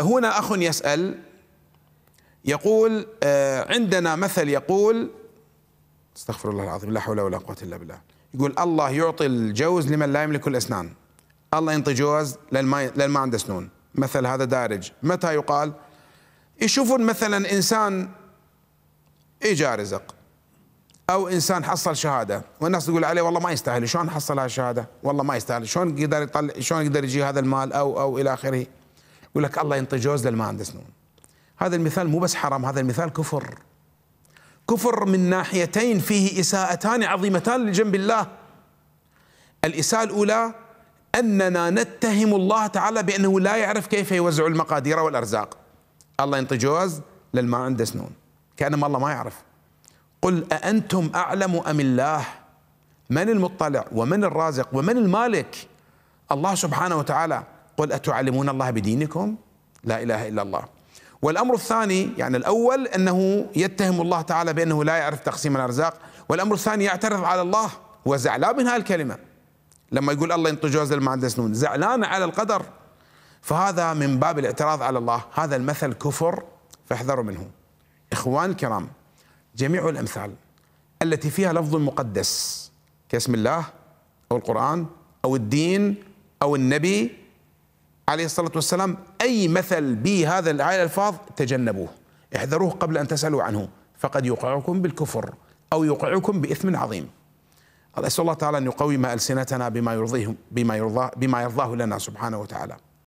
هنا أخ يسأل يقول آه، عندنا مثل يقول استغفر الله العظيم لا حول ولا قوة إلا بالله يقول الله يعطي الجوز لمن لا يملك الأسنان الله ينطي جوز لمن ما, ما عنده سنون مثل هذا دارج متى يقال يشوفون مثلا إنسان إجا رزق أو إنسان حصل شهادة والناس تقول عليه والله ما يستاهل شلون حصل هالشهادة والله ما يستاهل شلون يقدر يطلع شلون يقدر يجي هذا المال أو أو إلى آخره يقول لك الله ينطي جوز للي ما عنده سنون هذا المثال مو بس حرام هذا المثال كفر كفر من ناحيتين فيه إساءتان عظيمتان لجنب الله الإساءة الأولى أننا نتهم الله تعالى بأنه لا يعرف كيف يوزع المقادير والأرزاق الله ينطي جوز للما عنده سنون كأنما الله ما يعرف قل أأنتم أعلم أم الله من المطلع ومن الرازق ومن المالك الله سبحانه وتعالى قل أتعلمون الله بدينكم لا إله إلا الله والأمر الثاني يعني الأول أنه يتهم الله تعالى بأنه لا يعرف تقسيم الأرزاق والأمر الثاني يعترض على الله وزعلان من هذه الكلمة لما يقول الله ينطي جوز المهندس نون زعلان على القدر فهذا من باب الاعتراض على الله هذا المثل كفر فاحذروا منه إخوان الكرام جميع الأمثال التي فيها لفظ مقدس كاسم الله أو القرآن أو الدين أو النبي عليه الصلاة والسلام أي مثل بهذا الآية الألفاظ تجنبوه احذروه قبل أن تسألوا عنه فقد يوقعكم بالكفر أو يوقعكم بإثم عظيم أسأل الله تعالى أن يقوم ألسنتنا بما يرضيه بما يرضاه بما يرضاه لنا سبحانه وتعالى